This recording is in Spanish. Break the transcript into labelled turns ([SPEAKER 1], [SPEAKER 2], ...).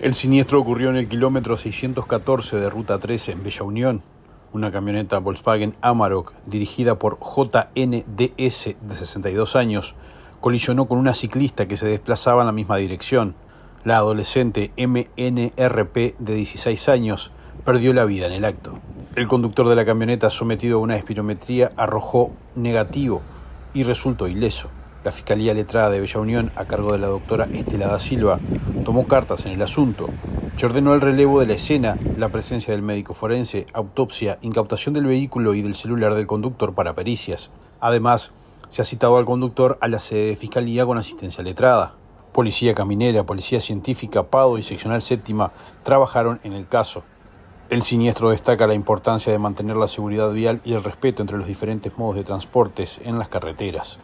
[SPEAKER 1] El siniestro ocurrió en el kilómetro 614 de Ruta 13 en Bella Unión. Una camioneta Volkswagen Amarok, dirigida por JNDS de 62 años, colisionó con una ciclista que se desplazaba en la misma dirección. La adolescente MNRP de 16 años perdió la vida en el acto. El conductor de la camioneta sometido a una espirometría arrojó negativo y resultó ileso. La Fiscalía Letrada de Bella Unión, a cargo de la doctora Estela da Silva, tomó cartas en el asunto. Se ordenó el relevo de la escena, la presencia del médico forense, autopsia, incautación del vehículo y del celular del conductor para pericias. Además, se ha citado al conductor a la sede de Fiscalía con asistencia letrada. Policía Caminera, Policía Científica, PADO y Seccional Séptima trabajaron en el caso. El siniestro destaca la importancia de mantener la seguridad vial y el respeto entre los diferentes modos de transportes en las carreteras.